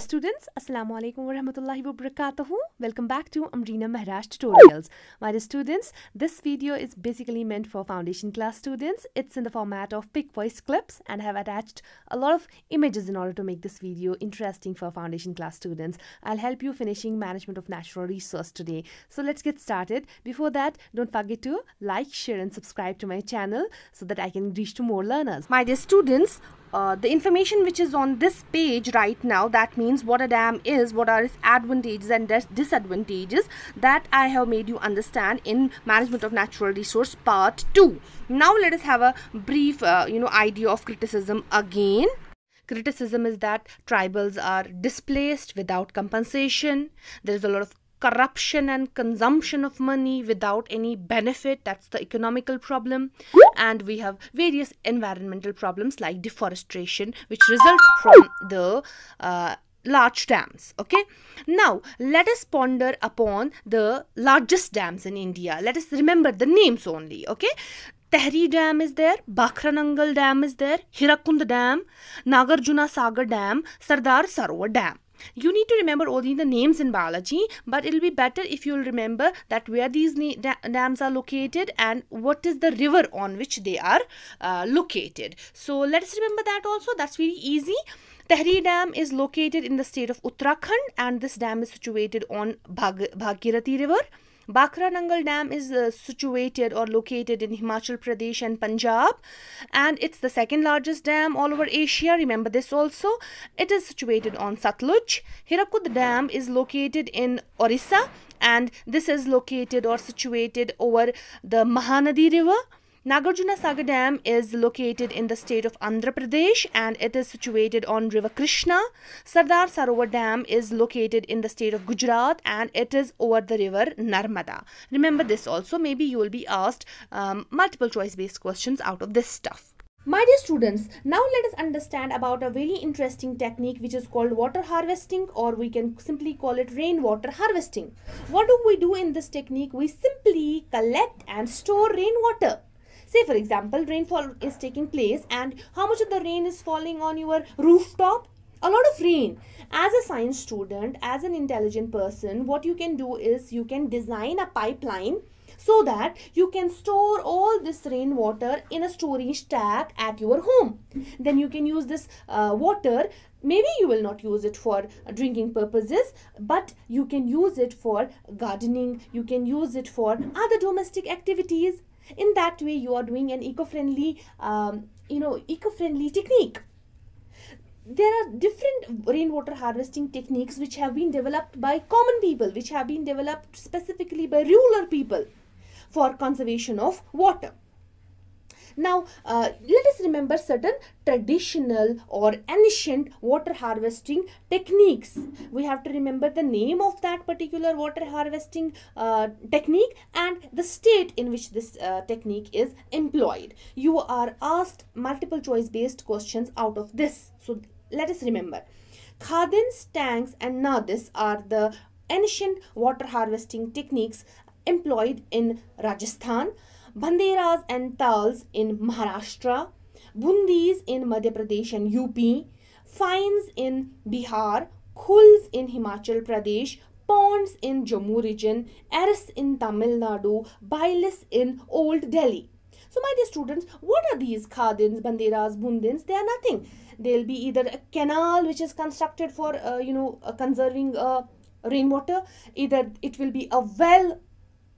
students, Assalamu alaikum wa rahmatullahi wa barakatuhu. Welcome back to Amrina Maharaj Tutorials. My dear students, this video is basically meant for foundation class students. It's in the format of pick voice clips and I have attached a lot of images in order to make this video interesting for foundation class students. I'll help you finishing management of natural resource today. So let's get started. Before that, don't forget to like, share and subscribe to my channel so that I can reach to more learners. My dear students, uh, the information which is on this page right now that means what a dam is what are its advantages and disadvantages that i have made you understand in management of natural resource part 2 now let us have a brief uh, you know idea of criticism again criticism is that tribals are displaced without compensation there is a lot of corruption and consumption of money without any benefit that's the economical problem and we have various environmental problems like deforestation which result from the uh, large dams okay now let us ponder upon the largest dams in india let us remember the names only okay Tehri Dam is there, Bhakranangal Dam is there, Hirakund Dam, Nagarjuna Sagar Dam, Sardar Sarovar Dam. You need to remember only the names in biology, but it'll be better if you'll remember that where these dams are located and what is the river on which they are uh, located. So let's remember that also. That's very easy. Tehri Dam is located in the state of Uttarakhand and this dam is situated on Bhag Bhagirathi River. Bhakranangal Dam is uh, situated or located in Himachal Pradesh and Punjab and it's the second largest dam all over Asia. Remember this also. It is situated on Satluj. Hirakud Dam is located in Orissa and this is located or situated over the Mahanadi River. Nagarjuna Sagar Dam is located in the state of Andhra Pradesh and it is situated on River Krishna. Sardar Sarovar Dam is located in the state of Gujarat and it is over the river Narmada. Remember this also, maybe you will be asked um, multiple choice based questions out of this stuff. My dear students, now let us understand about a very interesting technique which is called water harvesting or we can simply call it rainwater harvesting. What do we do in this technique? We simply collect and store rainwater. Say for example, rainfall is taking place and how much of the rain is falling on your rooftop? A lot of rain. As a science student, as an intelligent person, what you can do is you can design a pipeline so that you can store all this rainwater in a storage tank at your home. Then you can use this uh, water. Maybe you will not use it for drinking purposes, but you can use it for gardening, you can use it for other domestic activities in that way you are doing an eco-friendly um, you know eco-friendly technique there are different rainwater harvesting techniques which have been developed by common people which have been developed specifically by rural people for conservation of water now, uh, let us remember certain traditional or ancient water harvesting techniques. We have to remember the name of that particular water harvesting uh, technique and the state in which this uh, technique is employed. You are asked multiple choice based questions out of this. So, let us remember. Khadins, tanks and nadis are the ancient water harvesting techniques employed in Rajasthan, banderas and tals in Maharashtra, bundis in Madhya Pradesh and UP, fines in Bihar, khuls in Himachal Pradesh, ponds in Jammu region, eris in Tamil Nadu, bilis in Old Delhi. So my dear students, what are these khadins, banderas, bundins? They are nothing. They'll be either a canal which is constructed for, uh, you know, uh, conserving uh, rainwater. Either it will be a well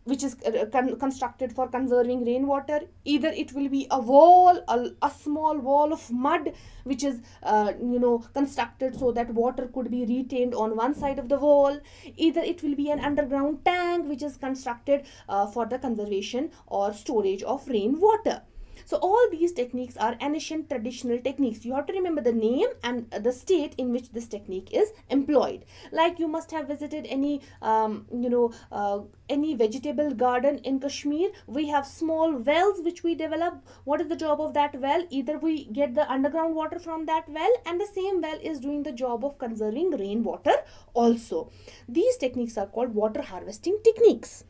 which is uh, uh, con constructed for conserving rainwater either it will be a wall a, a small wall of mud which is uh, you know constructed so that water could be retained on one side of the wall either it will be an underground tank which is constructed uh, for the conservation or storage of rainwater so all these techniques are ancient traditional techniques. You have to remember the name and the state in which this technique is employed. Like you must have visited any, um, you know, uh, any vegetable garden in Kashmir. We have small wells which we develop. What is the job of that well? Either we get the underground water from that well and the same well is doing the job of conserving rainwater also. These techniques are called water harvesting techniques.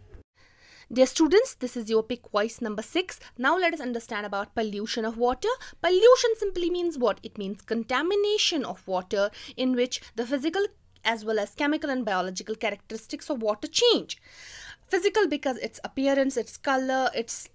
Dear students, this is your pick voice number 6. Now let us understand about pollution of water. Pollution simply means what? It means contamination of water in which the physical as well as chemical and biological characteristics of water change. Physical because its appearance, its color, its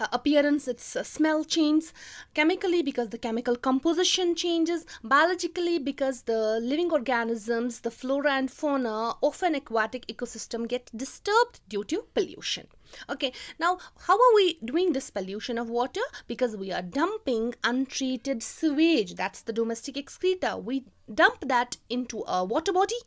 uh, appearance its uh, smell changes chemically because the chemical composition changes biologically because the living organisms the flora and fauna of an aquatic ecosystem get disturbed due to pollution okay now how are we doing this pollution of water because we are dumping untreated sewage that's the domestic excreta we dump that into a water body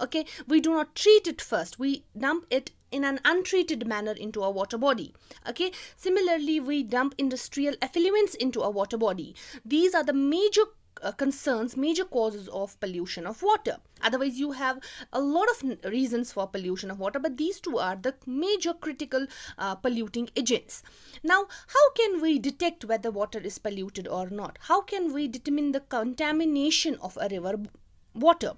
okay we do not treat it first we dump it in an untreated manner into a water body okay similarly we dump industrial effluents into a water body these are the major uh, concerns major causes of pollution of water otherwise you have a lot of reasons for pollution of water but these two are the major critical uh, polluting agents now how can we detect whether water is polluted or not how can we determine the contamination of a river water.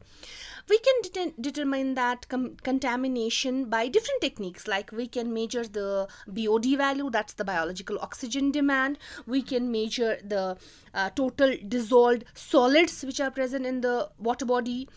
We can determine that com- contamination by different techniques, like we can measure the BOD value, that's the biological oxygen demand. We can measure the uh, total dissolved solids which are present in the water body,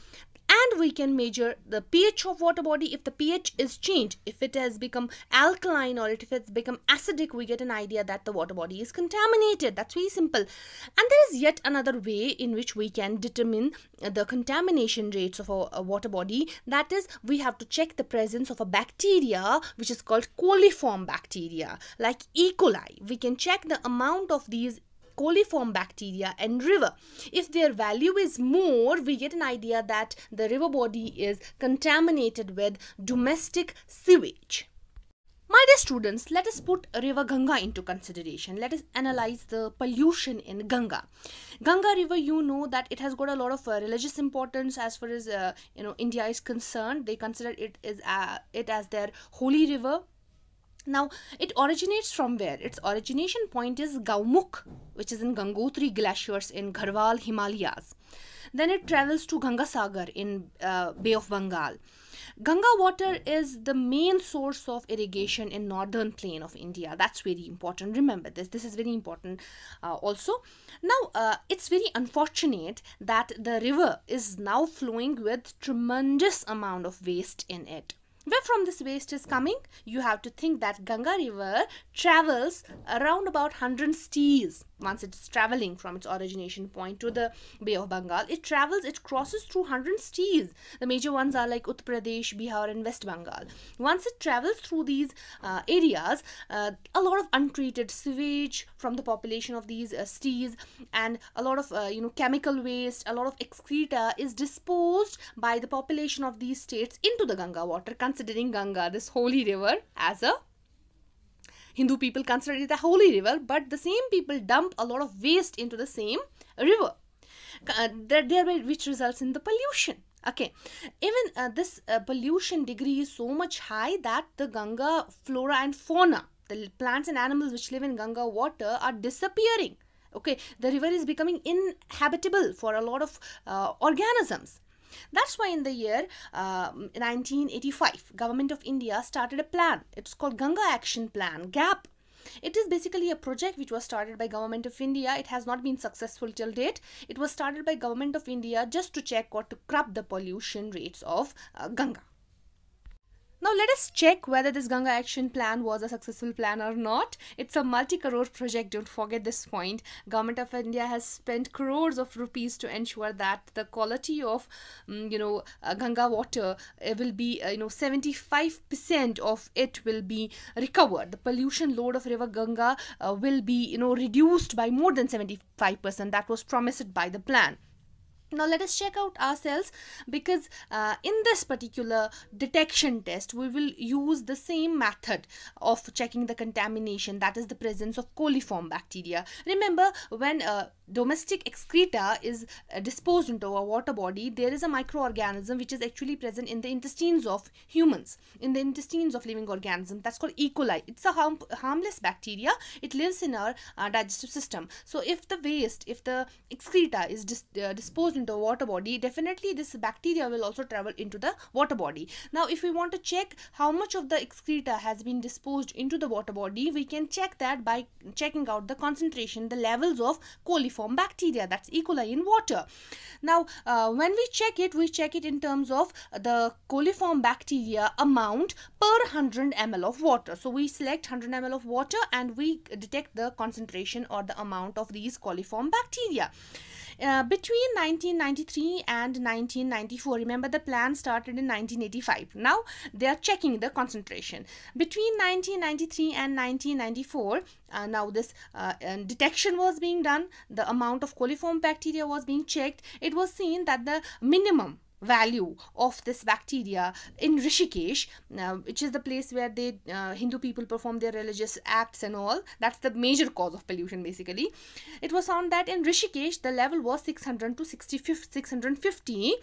we can measure the pH of water body if the pH is changed if it has become alkaline or if it's become acidic we get an idea that the water body is contaminated that's very simple and there is yet another way in which we can determine the contamination rates of a, a uh, water body that is we have to check the presence of a bacteria which is called coliform bacteria like E. coli we can check the amount of these coliform bacteria and river. If their value is more, we get an idea that the river body is contaminated with domestic sewage. My dear students, let us put River Ganga into consideration. Let us analyze the pollution in Ganga. Ganga River, you know that it has got a lot of uh, religious importance as far as uh, you know India is concerned. They consider it is uh, it as their holy river now, it originates from where? Its origination point is Gaumukh, which is in Gangotri glaciers in Garhwal Himalayas. Then it travels to Ganga Sagar in uh, Bay of Bengal. Ganga water is the main source of irrigation in northern plain of India. That's very important. Remember this. This is very important uh, also. Now, uh, it's very unfortunate that the river is now flowing with tremendous amount of waste in it where from this waste is coming you have to think that ganga river travels around about 100 steers once it's traveling from its origination point to the Bay of Bengal, it travels, it crosses through 100 states. The major ones are like Uttar Pradesh, Bihar, and West Bengal. Once it travels through these uh, areas, uh, a lot of untreated sewage from the population of these uh, states and a lot of uh, you know chemical waste, a lot of excreta is disposed by the population of these states into the Ganga water, considering Ganga, this holy river, as a Hindu people consider it a holy river, but the same people dump a lot of waste into the same river, uh, thereby which results in the pollution. Okay, even uh, this uh, pollution degree is so much high that the Ganga flora and fauna, the plants and animals which live in Ganga water, are disappearing okay the river is becoming inhabitable for a lot of uh, organisms that's why in the year uh, um, 1985, Government of India started a plan. It's called Ganga Action Plan, GAP it is basically a project which was started by government of india it has not been successful till date it was started by government of india just to check or to curb the pollution rates of uh, ganga now let us check whether this Ganga action plan was a successful plan or not. It's a multi-crore project, don't forget this point. Government of India has spent crores of rupees to ensure that the quality of, um, you know, uh, Ganga water uh, will be, uh, you know, 75% of it will be recovered. The pollution load of river Ganga uh, will be, you know, reduced by more than 75%. That was promised by the plan. Now let us check out ourselves because uh, in this particular detection test we will use the same method of checking the contamination that is the presence of coliform bacteria. Remember when uh, domestic excreta is uh, disposed into our water body there is a microorganism which is actually present in the intestines of humans in the intestines of living organism that's called e coli it's a harm, harmless bacteria it lives in our uh, digestive system so if the waste if the excreta is dis uh, disposed into our water body definitely this bacteria will also travel into the water body now if we want to check how much of the excreta has been disposed into the water body we can check that by checking out the concentration the levels of coliform form bacteria that's E. coli in water. Now, uh, when we check it, we check it in terms of the coliform bacteria amount per 100 ml of water. So we select 100 ml of water and we detect the concentration or the amount of these coliform bacteria. Uh, between 1993 and 1994, remember the plan started in 1985. Now they are checking the concentration. Between 1993 and 1994, uh, now this uh, detection was being done, the amount of coliform bacteria was being checked. It was seen that the minimum value of this bacteria in Rishikesh, uh, which is the place where they uh, Hindu people perform their religious acts and all. That's the major cause of pollution basically. It was found that in Rishikesh the level was 600 to 650.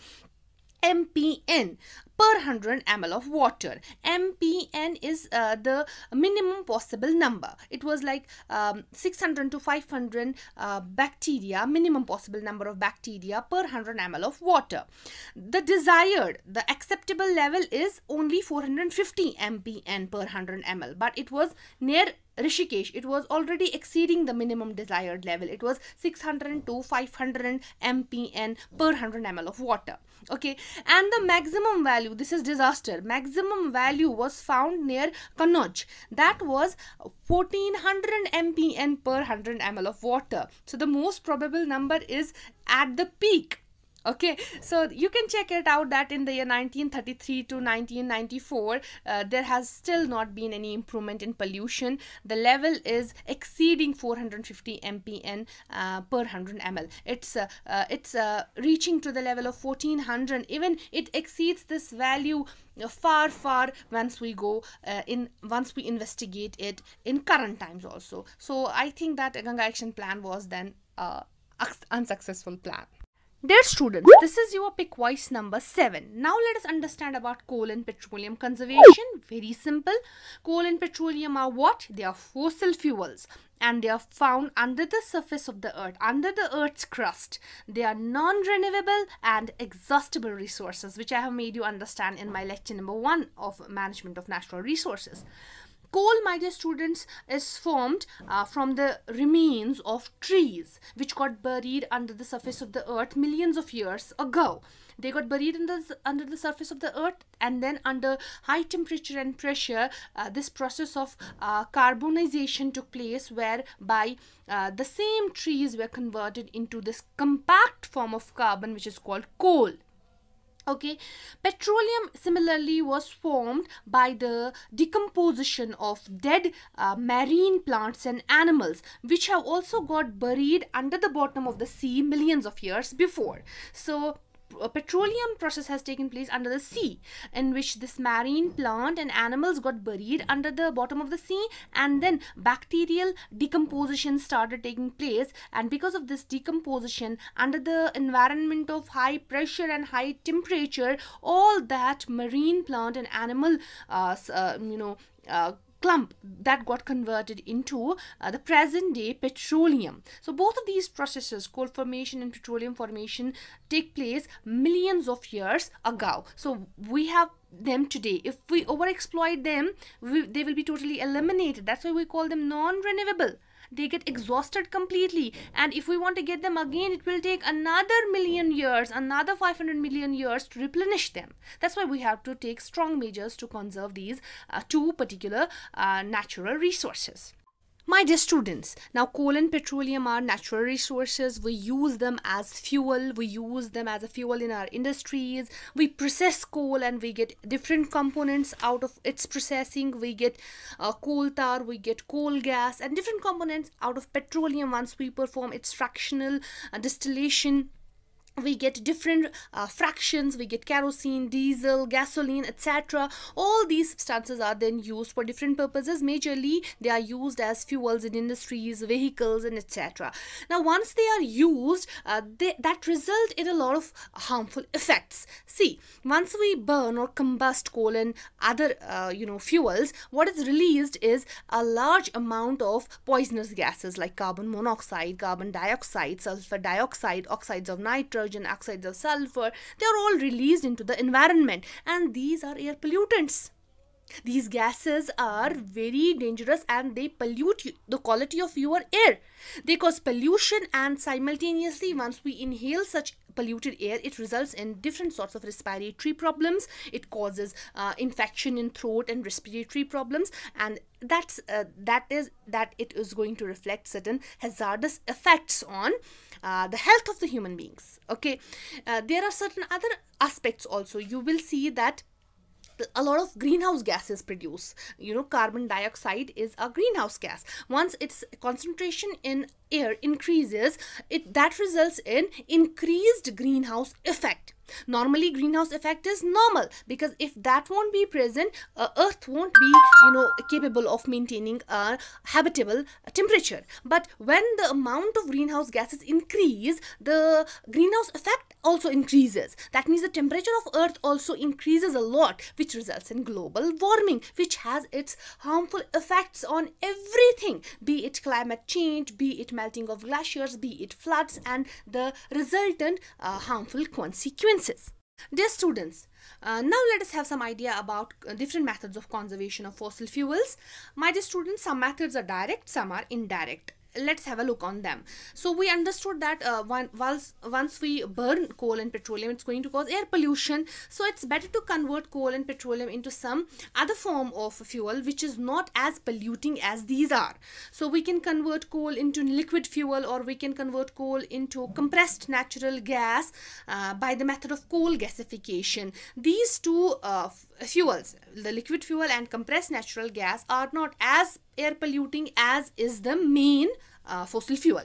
MPN per 100 ml of water. MPN is uh, the minimum possible number. It was like um, 600 to 500 uh, bacteria, minimum possible number of bacteria per 100 ml of water. The desired, the acceptable level is only 450 MPN per 100 ml, but it was near Rishikesh, it was already exceeding the minimum desired level. It was 602, 500 mpn per 100 ml of water. Okay, and the maximum value, this is disaster, maximum value was found near Kanauj. That was 1400 mpn per 100 ml of water. So the most probable number is at the peak okay so you can check it out that in the year 1933 to 1994 uh, there has still not been any improvement in pollution the level is exceeding 450 mpn uh, per 100 ml it's uh, uh it's uh, reaching to the level of 1400 even it exceeds this value uh, far far once we go in once we investigate it in current times also so i think that ganga action plan was then a unsuccessful plan Dear students, this is your pick-wise number 7. Now let us understand about coal and petroleum conservation. Very simple. Coal and petroleum are what? They are fossil fuels and they are found under the surface of the earth, under the earth's crust. They are non-renewable and exhaustible resources which I have made you understand in my lecture number 1 of Management of Natural Resources coal my dear students is formed uh, from the remains of trees which got buried under the surface of the earth millions of years ago they got buried the, under the surface of the earth and then under high temperature and pressure uh, this process of uh, carbonization took place whereby uh, the same trees were converted into this compact form of carbon which is called coal okay petroleum similarly was formed by the decomposition of dead uh, marine plants and animals which have also got buried under the bottom of the sea millions of years before so a petroleum process has taken place under the sea in which this marine plant and animals got buried under the bottom of the sea and then bacterial decomposition started taking place and because of this decomposition under the environment of high pressure and high temperature all that marine plant and animal uh, uh, you know uh, clump that got converted into uh, the present day petroleum. So both of these processes, coal formation and petroleum formation, take place millions of years ago. So we have them today. If we overexploit them, we, they will be totally eliminated. That's why we call them non-renewable they get exhausted completely and if we want to get them again it will take another million years another 500 million years to replenish them that's why we have to take strong measures to conserve these uh, two particular uh, natural resources my dear students, now coal and petroleum are natural resources. We use them as fuel, we use them as a fuel in our industries. We process coal and we get different components out of its processing. We get uh, coal tar, we get coal gas, and different components out of petroleum once we perform its fractional uh, distillation we get different uh, fractions we get kerosene diesel gasoline etc all these substances are then used for different purposes majorly they are used as fuels in industries vehicles and etc now once they are used uh, they, that result in a lot of harmful effects see once we burn or combust coal and other uh, you know fuels what is released is a large amount of poisonous gases like carbon monoxide carbon dioxide sulfur dioxide oxides of nitrogen nitrogen, oxides of sulfur, they are all released into the environment and these are air pollutants. These gases are very dangerous and they pollute you, the quality of your air. They cause pollution and simultaneously once we inhale such polluted air it results in different sorts of respiratory problems it causes uh, infection in throat and respiratory problems and that's uh, that is that it is going to reflect certain hazardous effects on uh, the health of the human beings okay uh, there are certain other aspects also you will see that a lot of greenhouse gases produce you know carbon dioxide is a greenhouse gas once its concentration in air increases it that results in increased greenhouse effect normally greenhouse effect is normal because if that won't be present uh, earth won't be you know capable of maintaining a habitable temperature but when the amount of greenhouse gases increase the greenhouse effect also increases that means the temperature of earth also increases a lot which results in global warming which has its harmful effects on everything be it climate change be it melting of glaciers be it floods and the resultant uh, harmful consequences senses. Dear students, uh, now let us have some idea about uh, different methods of conservation of fossil fuels. My dear students, some methods are direct, some are indirect let's have a look on them so we understood that uh, once once we burn coal and petroleum it's going to cause air pollution so it's better to convert coal and petroleum into some other form of fuel which is not as polluting as these are so we can convert coal into liquid fuel or we can convert coal into compressed natural gas uh, by the method of coal gasification these two uh, fuels the liquid fuel and compressed natural gas are not as air polluting as is the main uh, fossil fuel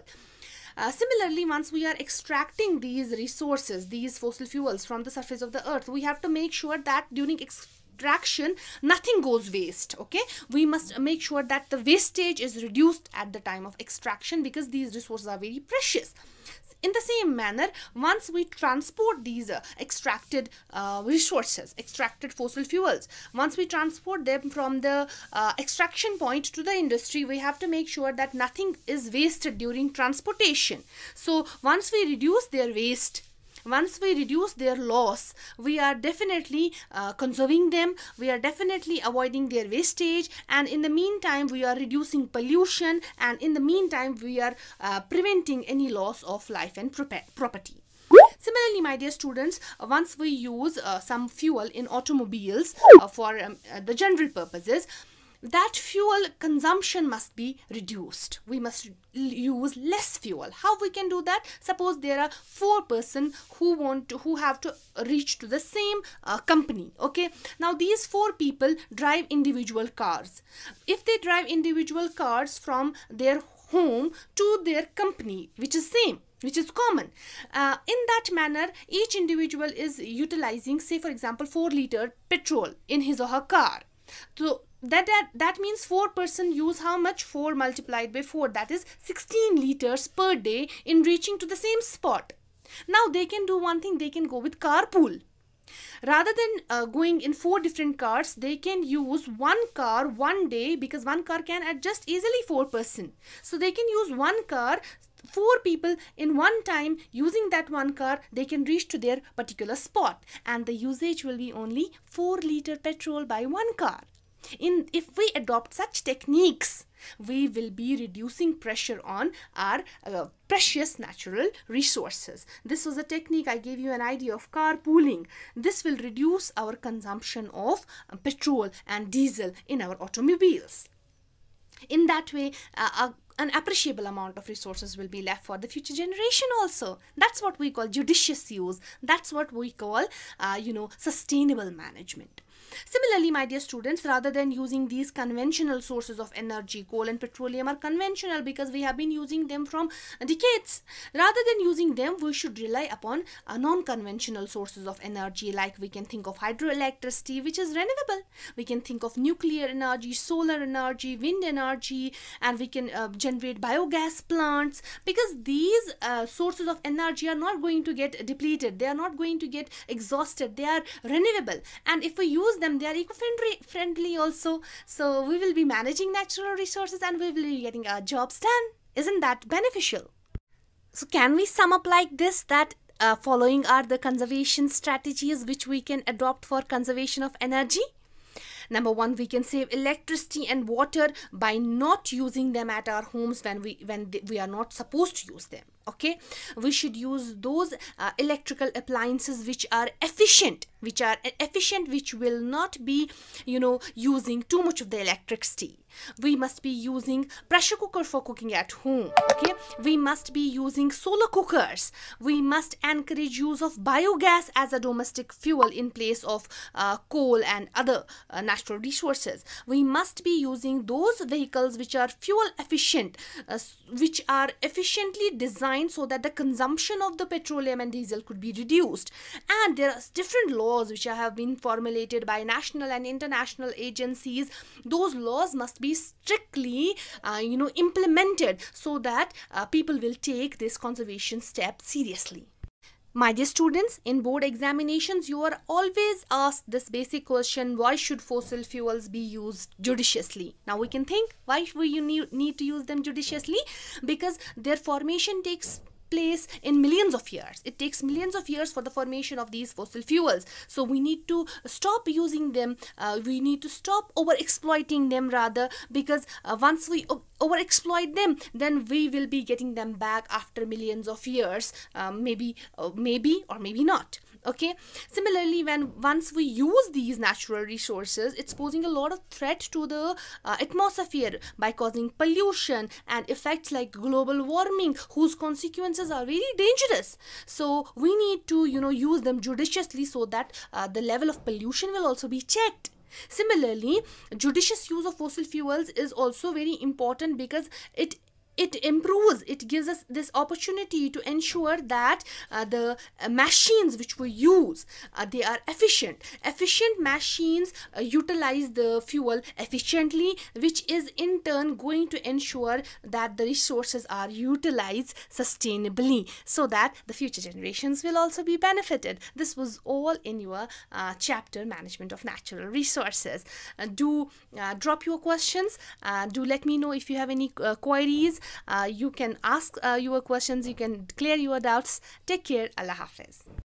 uh, similarly, once we are extracting these resources, these fossil fuels from the surface of the earth, we have to make sure that during ex subtraction nothing goes waste okay we must make sure that the wastage is reduced at the time of extraction because these resources are very precious in the same manner once we transport these uh, extracted uh, resources extracted fossil fuels once we transport them from the uh, extraction point to the industry we have to make sure that nothing is wasted during transportation so once we reduce their waste once we reduce their loss we are definitely uh, conserving them we are definitely avoiding their wastage and in the meantime we are reducing pollution and in the meantime we are uh, preventing any loss of life and property Similarly, my dear students, uh, once we use uh, some fuel in automobiles uh, for um, uh, the general purposes, that fuel consumption must be reduced we must use less fuel how we can do that suppose there are four person who want to who have to reach to the same uh, company okay now these four people drive individual cars if they drive individual cars from their home to their company which is same which is common. Uh, in that manner, each individual is utilizing, say, for example, 4 liter petrol in his or her car. So, that that that means 4 person use how much 4 multiplied by 4 that is 16 liters per day in reaching to the same spot now they can do one thing they can go with carpool rather than uh, going in four different cars they can use one car one day because one car can adjust easily four person so they can use one car four people in one time using that one car they can reach to their particular spot and the usage will be only 4 liter petrol by one car in if we adopt such techniques we will be reducing pressure on our uh, precious natural resources. This was a technique I gave you an idea of carpooling. This will reduce our consumption of uh, petrol and diesel in our automobiles. In that way, uh, uh, an appreciable amount of resources will be left for the future generation also that's what we call judicious use that's what we call uh, you know sustainable management Similarly, my dear students, rather than using these conventional sources of energy, coal and petroleum are conventional because we have been using them from decades. Rather than using them, we should rely upon non-conventional sources of energy like we can think of hydroelectricity which is renewable. We can think of nuclear energy, solar energy, wind energy and we can uh, generate biogas plants because these uh, sources of energy are not going to get depleted. They are not going to get exhausted. They are renewable and if we use use them. They are eco-friendly friendly also. So we will be managing natural resources and we will be getting our jobs done. Isn't that beneficial? So can we sum up like this that uh, following are the conservation strategies which we can adopt for conservation of energy? Number one, we can save electricity and water by not using them at our homes when we when we are not supposed to use them okay we should use those uh, electrical appliances which are efficient which are efficient which will not be you know using too much of the electricity we must be using pressure cooker for cooking at home okay we must be using solar cookers we must encourage use of biogas as a domestic fuel in place of uh, coal and other uh, natural resources we must be using those vehicles which are fuel efficient uh, which are efficiently designed so that the consumption of the petroleum and diesel could be reduced. And there are different laws which have been formulated by national and international agencies. Those laws must be strictly, uh, you know, implemented so that uh, people will take this conservation step seriously. My dear students, in board examinations, you are always asked this basic question, why should fossil fuels be used judiciously? Now we can think, why should you need to use them judiciously? Because their formation takes place in millions of years. It takes millions of years for the formation of these fossil fuels. So we need to stop using them. Uh, we need to stop over exploiting them rather because uh, once we over exploit them, then we will be getting them back after millions of years. Um, maybe, uh, maybe or maybe not okay similarly when once we use these natural resources it's posing a lot of threat to the uh, atmosphere by causing pollution and effects like global warming whose consequences are very dangerous so we need to you know use them judiciously so that uh, the level of pollution will also be checked Similarly, judicious use of fossil fuels is also very important because it it improves it gives us this opportunity to ensure that uh, the uh, machines which we use uh, they are efficient efficient machines uh, utilize the fuel efficiently which is in turn going to ensure that the resources are utilized sustainably so that the future generations will also be benefited this was all in your uh, chapter management of natural resources uh, do drop your questions do let me know if you have any queries uh, you can ask uh, your questions, you can clear your doubts. Take care. Allah Hafiz.